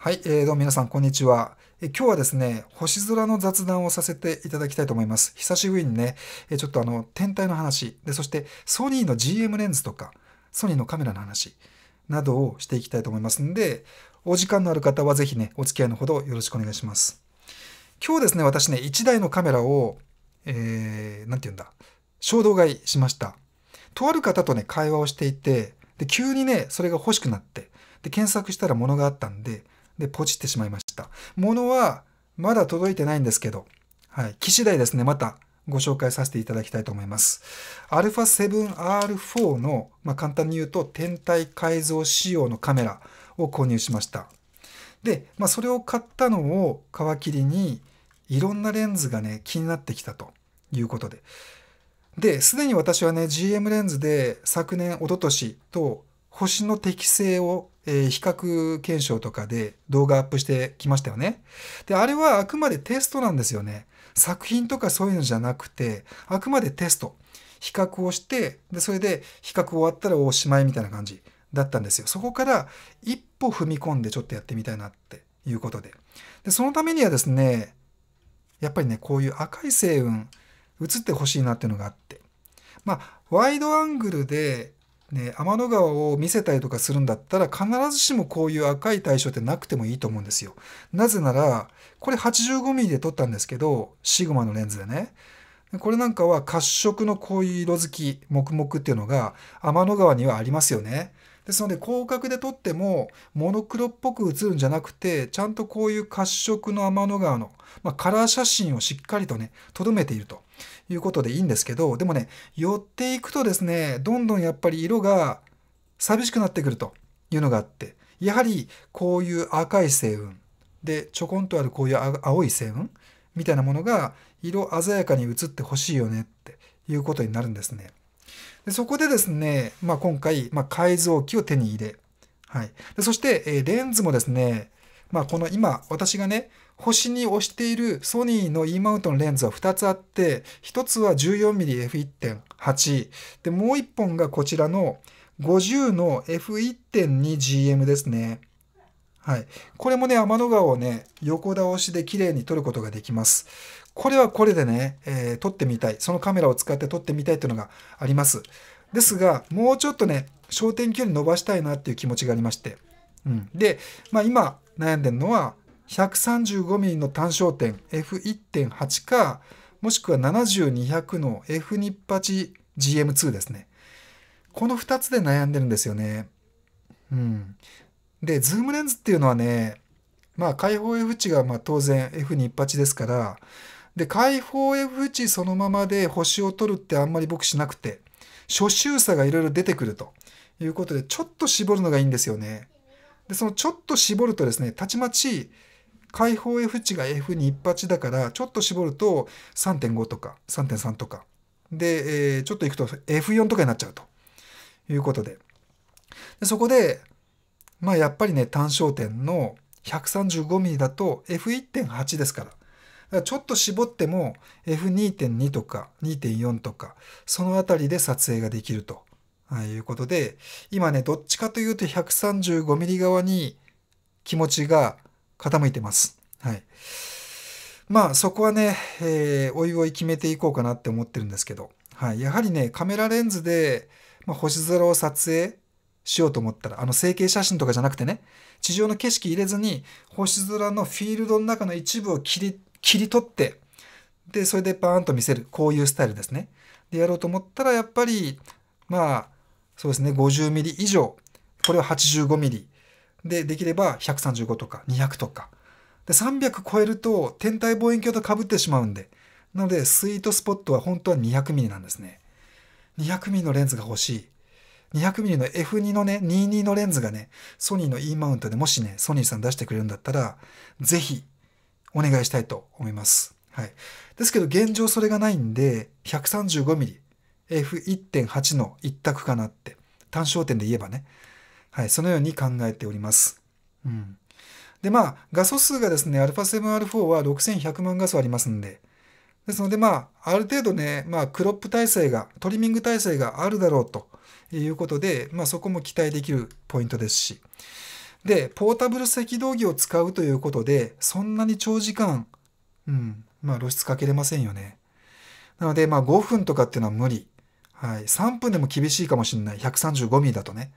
はい、えー、どうも皆さん、こんにちは。え今日はですね、星空の雑談をさせていただきたいと思います。久しぶりにね、えちょっとあの、天体の話、で、そしてソニーの GM レンズとか、ソニーのカメラの話、などをしていきたいと思いますんで、お時間のある方はぜひね、お付き合いのほどよろしくお願いします。今日ですね、私ね、1台のカメラを、えー、なんて言うんだ、衝動買いしました。とある方とね、会話をしていて、で、急にね、それが欲しくなって、で、検索したら物があったんで、で、ポチってしまいました。ものは、まだ届いてないんですけど、はい。機次第ですね、またご紹介させていただきたいと思います。α7R4 の、まあ、簡単に言うと、天体改造仕様のカメラを購入しました。で、まあ、それを買ったのを皮切りに、いろんなレンズがね、気になってきたということで。で、すでに私はね、GM レンズで昨年、おととしと星の適性をえー、比較検証とかで動画アップしてきましたよね。で、あれはあくまでテストなんですよね。作品とかそういうのじゃなくて、あくまでテスト。比較をして、で、それで比較終わったらおしまいみたいな感じだったんですよ。そこから一歩踏み込んでちょっとやってみたいなっていうことで。で、そのためにはですね、やっぱりね、こういう赤い星雲、映ってほしいなっていうのがあって。まあ、ワイドアングルでね、天の川を見せたりとかするんだったら必ずしもこういう赤い対象ってなくてもいいと思うんですよ。なぜならこれ 85mm で撮ったんですけどシグマのレンズでねこれなんかは褐色のこういう色づき黙々っていうのが天の川にはありますよね。ですので広角で撮ってもモノクロっぽく映るんじゃなくてちゃんとこういう褐色の天の川の、まあ、カラー写真をしっかりとねとどめているということでいいんですけどでもね寄っていくとですねどんどんやっぱり色が寂しくなってくるというのがあってやはりこういう赤い星雲でちょこんとあるこういう青い星雲みたいなものが色鮮やかに映ってほしいよねっていうことになるんですね。でそこでですね、まあ、今回、まあ、改造機を手に入れ、はい、でそして、えレンズもですね、まあ、この今私がね星に押しているソニーの E マウントのレンズは2つあって1つは 14mmF1.8 でもう1本がこちらの50の F1.2GM ですね。はい。これもね、天の川をね、横倒しで綺麗に撮ることができます。これはこれでね、えー、撮ってみたい。そのカメラを使って撮ってみたいというのがあります。ですが、もうちょっとね、焦点距離伸ばしたいなっていう気持ちがありまして。うん、で、まあ、今悩んでるのは、135mm の単焦点 F1.8 か、もしくは70200の F28GM2 ですね。この2つで悩んでるんですよね。うん。で、ズームレンズっていうのはね、まあ、開放 F 値がまあ当然 f 2 8ですから、で、開放 F 値そのままで星を取るってあんまり僕しなくて、初周差がいろいろ出てくるということで、ちょっと絞るのがいいんですよね。で、そのちょっと絞るとですね、たちまち、開放 F 値が f 2 8だから、ちょっと絞ると3.5とか3.3とか。で、えー、ちょっといくと F4 とかになっちゃうということで。でそこで、まあやっぱりね、単焦点の 135mm だと F1.8 ですから。からちょっと絞っても F2.2 とか2.4とか、そのあたりで撮影ができるということで、今ね、どっちかというと 135mm 側に気持ちが傾いてます。はい。まあそこはね、えー、おいおい決めていこうかなって思ってるんですけど、はい。やはりね、カメラレンズで、まあ、星空を撮影しようと思ったら、あの成形写真とかじゃなくてね、地上の景色入れずに、星空のフィールドの中の一部を切り、切り取って、で、それでバーンと見せる。こういうスタイルですね。で、やろうと思ったら、やっぱり、まあ、そうですね、50ミリ以上。これは85ミリ。で、できれば135とか200とか。で、300超えると天体望遠鏡と被ってしまうんで。なので、スイートスポットは本当は200ミリなんですね。200ミリのレンズが欲しい。200mm の F2 のね、22のレンズがね、ソニーの E マウントでもしね、ソニーさん出してくれるんだったら、ぜひお願いしたいと思います。はい。ですけど現状それがないんで、135mm、F1.8 の一択かなって、単焦点で言えばね、はい、そのように考えております。うん。で、まあ、画素数がですね、α7R4 は6100万画素ありますんで、ですので、まあ、ある程度ね、まあ、クロップ体制が、トリミング体制があるだろうということで、まあ、そこも期待できるポイントですし。で、ポータブル赤道儀を使うということで、そんなに長時間、うん、まあ露出かけれませんよね。なので、まあ5分とかっていうのは無理。はい。3分でも厳しいかもしれない。135ミリだとね。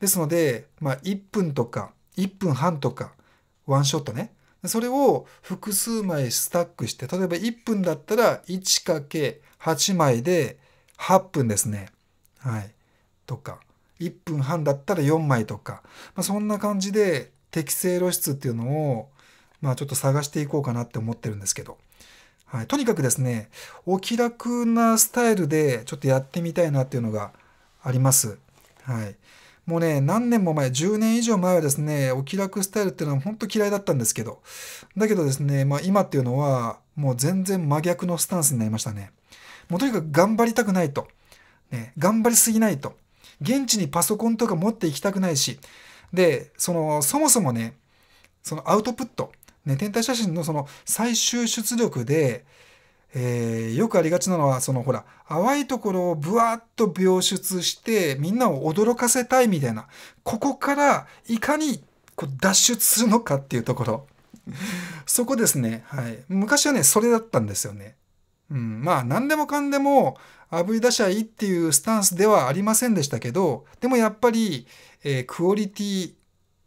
ですので、まあ1分とか、1分半とか、ワンショットね。それを複数枚スタックして、例えば1分だったら 1×8 枚で8分ですね。はい、とか1分半だったら4枚とか、まあ、そんな感じで適正露出っていうのを、まあ、ちょっと探していこうかなって思ってるんですけど、はい、とにかくですねお気楽なスタイルでちょっとやってみたいなっていうのがあります。はい、もうね、何年も前、10年以上前はですね、お気楽スタイルっていうのは本当嫌いだったんですけど、だけどですね、まあ今っていうのは、もう全然真逆のスタンスになりましたね。もうとにかく頑張りたくないと。ね、頑張りすぎないと。現地にパソコンとか持っていきたくないし、で、その、そもそもね、そのアウトプット、ね、天体写真のその最終出力で、えー、よくありがちなのは、そのほら、淡いところをブワーッと描出して、みんなを驚かせたいみたいな、ここからいかにこう脱出するのかっていうところ。そこですね。はい。昔はね、それだったんですよね。うん、まあ何でもかんでもあぶり出しゃいいっていうスタンスではありませんでしたけどでもやっぱり、えー、クオリティ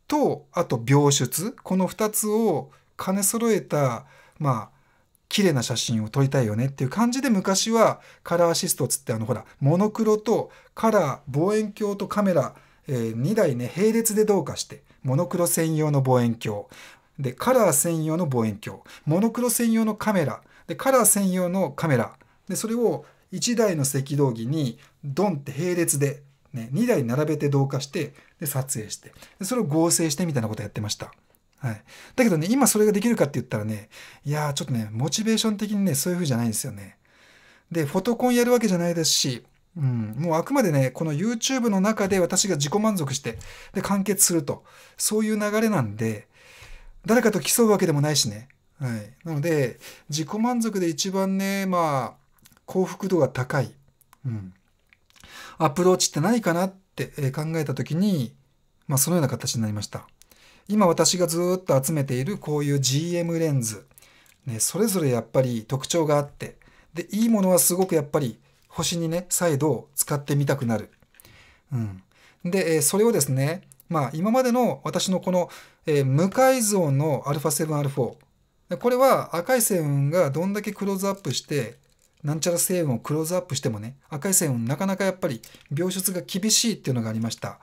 とあと描出この2つを兼ね揃えたまあ綺麗な写真を撮りたいよねっていう感じで昔はカラーアシストつってあのほらモノクロとカラー望遠鏡とカメラ、えー、2台ね並列でどうかしてモノクロ専用の望遠鏡でカラー専用の望遠鏡モノクロ専用のカメラでカラー専用のカメラでそれを1台の赤道儀にドンって並列で、ね、2台並べて同化してで撮影してでそれを合成してみたいなことやってました。はい、だけどね今それができるかって言ったらねいやちょっとねモチベーション的にねそういう風じゃないんですよね。でフォトコンやるわけじゃないですし、うん、もうあくまでねこの YouTube の中で私が自己満足してで完結するとそういう流れなんで誰かと競うわけでもないしねはい、なので自己満足で一番ねまあ幸福度が高い、うん、アプローチって何かなって考えた時に、まあ、そのような形になりました今私がずっと集めているこういう GM レンズ、ね、それぞれやっぱり特徴があってでいいものはすごくやっぱり星にね再度使ってみたくなる、うん、でそれをですねまあ今までの私のこの、えー、無改造の α7R4 でこれは赤い線がどんだけクローズアップしてなんちゃら線雲をクローズアップしてもね赤い線をなかなかやっぱり描出が厳しいっていうのがありました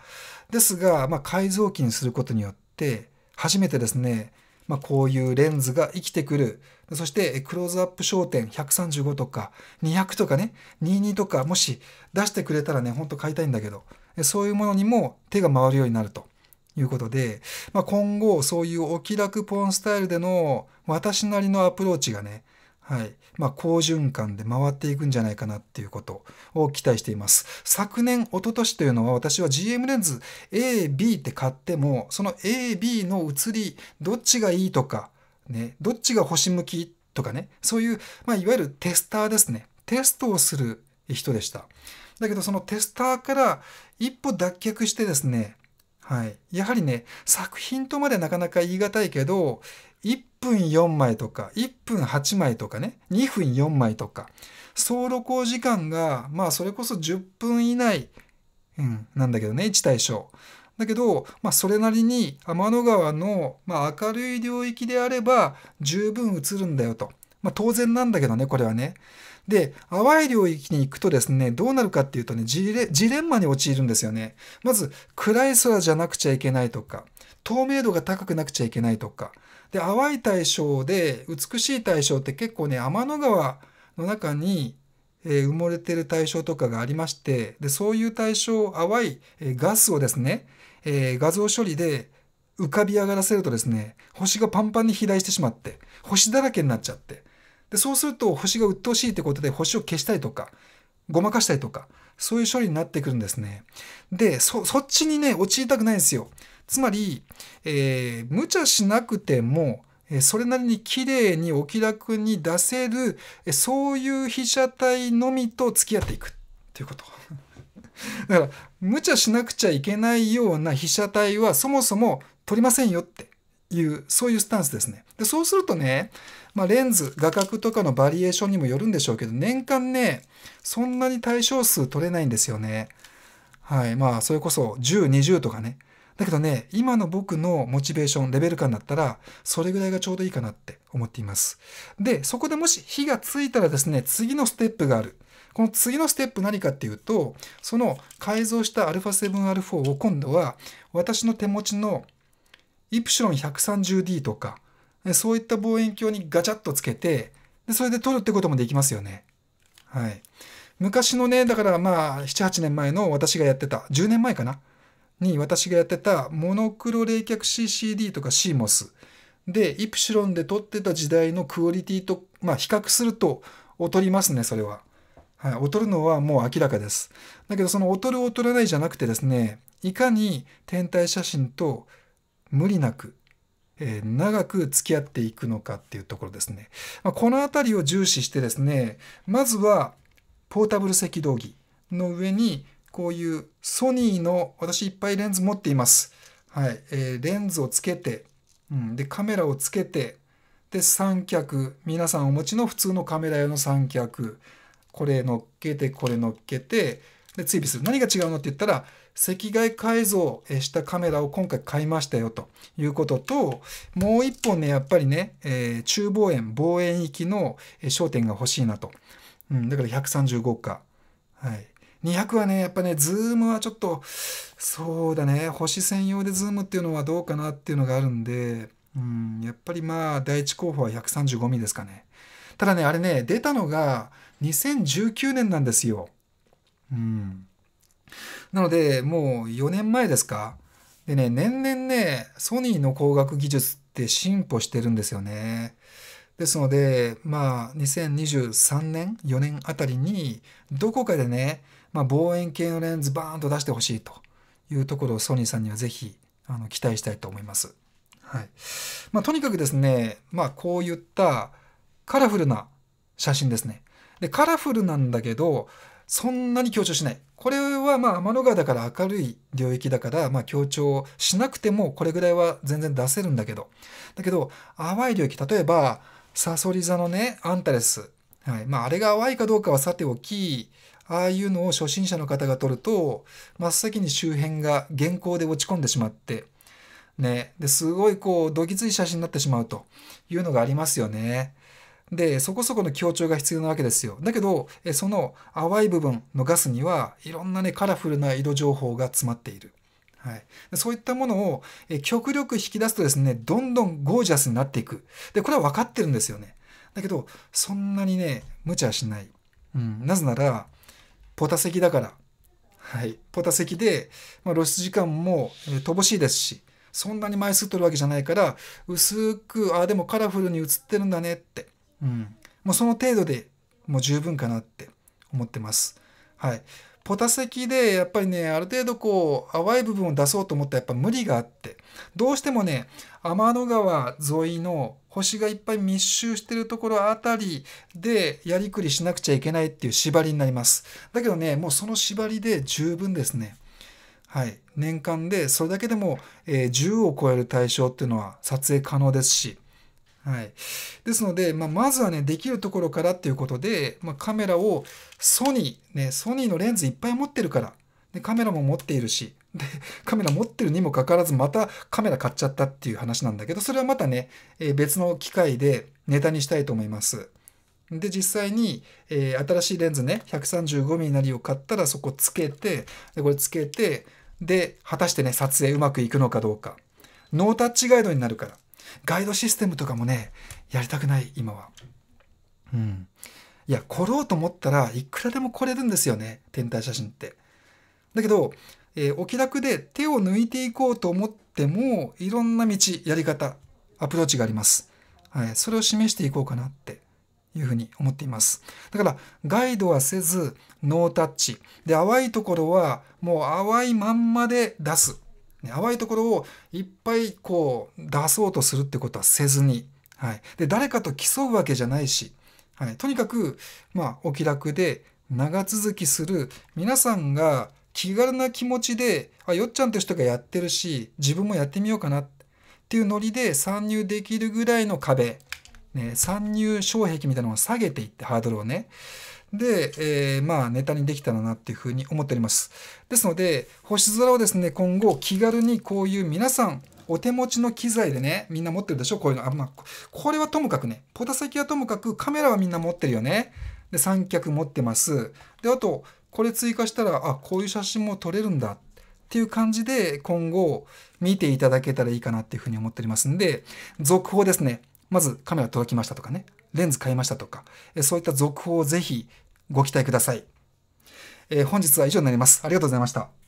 ですが、まあ、改造機にすることによって初めてですね、まあ、こういうレンズが生きてくるそしてクローズアップ焦点135とか200とかね22とかもし出してくれたらねほんと買いたいんだけどそういうものにも手が回るようになるということで、まあ、今後そういうお気楽ポンスタイルでの私なりのアプローチがね、はいまあ、好循環で回っていくんじゃないかなっていうことを期待しています。昨年、一昨年というのは私は GM レンズ AB って買っても、その AB の写り、どっちがいいとか、ね、どっちが星向きとかね、そういう、まあ、いわゆるテスターですね。テストをする人でした。だけどそのテスターから一歩脱却してですね、はい。やはりね、作品とまでなかなか言い難いけど、1分4枚とか、1分8枚とかね、2分4枚とか、総旅行時間が、まあそれこそ10分以内、うん、なんだけどね、1対象。だけど、まあ、それなりに天の川の、まあ、明るい領域であれば十分映るんだよと。まあ、当然なんだけどね、これはね。で、淡い領域に行くとですね、どうなるかっていうとね、ジレジレンマに陥るんですよね。まず、暗い空じゃなくちゃいけないとか、透明度が高くなくちゃいけないとか、で、淡い対象で、美しい対象って結構ね、天の川の中に、え埋もれてる対象とかがありまして、で、そういう対象、淡い、えガスをですね、え画像処理で浮かび上がらせるとですね、星がパンパンに肥大してしまって、星だらけになっちゃって、で、そうすると星が鬱陶しいってことで星を消したりとか、ごまかしたりとか、そういう処理になってくるんですね。で、そ、そっちにね、陥りたくないんですよ。つまり、えー、無茶しなくても、それなりに綺麗にお気楽に出せる、そういう被写体のみと付き合っていくっていうこと。だから、無茶しなくちゃいけないような被写体はそもそも取りませんよっていう、そういうスタンスですね。で、そうするとね、まあ、レンズ、画角とかのバリエーションにもよるんでしょうけど、年間ね、そんなに対象数取れないんですよね。はい。まあ、それこそ10、20とかね。だけどね、今の僕のモチベーション、レベル感だったら、それぐらいがちょうどいいかなって思っています。で、そこでもし火がついたらですね、次のステップがある。この次のステップ何かっていうと、その改造した α7R4 を今度は、私の手持ちのイプシロン 130D とか、そういった望遠鏡にガチャッとつけて、でそれで撮るってこともできますよね。はい。昔のね、だからまあ、7、8年前の私がやってた、10年前かなに私がやってた、モノクロ冷却 CCD とか CMOS で、イプシロンで撮ってた時代のクオリティと、まあ、比較すると劣りますね、それは。はい、劣るのはもう明らかです。だけど、その劣る劣らないじゃなくてですね、いかに天体写真と無理なくえ長く付き合っていくのかっていうところですね。まこの辺りを重視してですね、まずはポータブル赤道儀の上にこういうソニーの私いっぱいレンズ持っています。はい。えー、レンズをつけて、うん、で、カメラをつけて、で、三脚、皆さんお持ちの普通のカメラ用の三脚、これ乗っけて、これ乗っけて、で、追尾する。何が違うのって言ったら、赤外改造したカメラを今回買いましたよということと、もう一本ね、やっぱりね、えー、中望遠、望遠域の焦点が欲しいなと。うん、だから135か。はい。200はね、やっぱね、ズームはちょっと、そうだね、星専用でズームっていうのはどうかなっていうのがあるんで、うん、やっぱりまあ、第一候補は 135mm ですかね。ただね、あれね、出たのが2019年なんですよ。うん。なので、もう4年前ですか。でね、年々ね、ソニーの光学技術って進歩してるんですよね。ですので、まあ、2023年、4年あたりに、どこかでね、まあ、望遠鏡のレンズバーンと出してほしいというところをソニーさんにはぜひ、あの、期待したいと思います。はい。まあ、とにかくですね、まあ、こういったカラフルな写真ですね。で、カラフルなんだけど、そんなに強調しない。これはまあ天の川だから明るい領域だからまあ強調しなくてもこれぐらいは全然出せるんだけど。だけど淡い領域、例えばサソリ座のね、アンタレス。はいまあ、あれが淡いかどうかはさておき、ああいうのを初心者の方が取ると、真っ先に周辺が原稿で落ち込んでしまって、ね、ですごいこう、どキつい写真になってしまうというのがありますよね。で、そこそこの強調が必要なわけですよ。だけど、その淡い部分のガスには、いろんなね、カラフルな色情報が詰まっている。はい、そういったものを極力引き出すとですね、どんどんゴージャスになっていく。で、これは分かってるんですよね。だけど、そんなにね、無茶しない。うん、なぜなら、ポタ石だから。はい。ポタ石で、まあ、露出時間も乏しいですし、そんなに枚数取るわけじゃないから、薄く、ああ、でもカラフルに映ってるんだねって。うん。もうその程度でもう十分かなって思ってます。はい。ポタ席でやっぱりね、ある程度こう、淡い部分を出そうと思ったらやっぱ無理があって、どうしてもね、天の川沿いの星がいっぱい密集してるところあたりでやりくりしなくちゃいけないっていう縛りになります。だけどね、もうその縛りで十分ですね。はい。年間でそれだけでも、え10を超える対象っていうのは撮影可能ですし、はい。ですので、まあ、まずはね、できるところからっていうことで、まあ、カメラをソニー、ね、ソニーのレンズいっぱい持ってるから、で、カメラも持っているし、で、カメラ持ってるにもかかわらず、またカメラ買っちゃったっていう話なんだけど、それはまたね、えー、別の機会でネタにしたいと思います。で、実際に、えー、新しいレンズね、135mm なりを買ったら、そこつけて、で、これつけて、で、果たしてね、撮影うまくいくのかどうか。ノータッチガイドになるから。ガイドシステムとかもね、やりたくない、今は。うん。いや、来ろうと思ったらいくらでも来れるんですよね、天体写真って。だけど、えー、お気楽で手を抜いていこうと思っても、いろんな道、やり方、アプローチがあります。はい、それを示していこうかなっていうふうに思っています。だから、ガイドはせず、ノータッチ。で、淡いところは、もう淡いまんまで出す。ね、淡いところをいっぱいこう出そうとするってことはせずに、はい、で誰かと競うわけじゃないし、はい、とにかく、まあ、お気楽で長続きする皆さんが気軽な気持ちであよっちゃんとて人がやってるし自分もやってみようかなっていうノリで参入できるぐらいの壁、ね、参入障壁みたいなのを下げていってハードルをねで、えー、まあネタにできたらなっていうふうに思っております。ですので、星空をですね、今後気軽にこういう皆さん、お手持ちの機材でね、みんな持ってるでしょこういうの。あ、まあ、これはともかくね、ポタ先はともかくカメラはみんな持ってるよね。で、三脚持ってます。で、あと、これ追加したら、あ、こういう写真も撮れるんだっていう感じで今後見ていただけたらいいかなっていうふうに思っておりますんで、続報ですね。まずカメラ届きましたとかね、レンズ買いましたとか、そういった続報をぜひご期待ください。えー、本日は以上になります。ありがとうございました。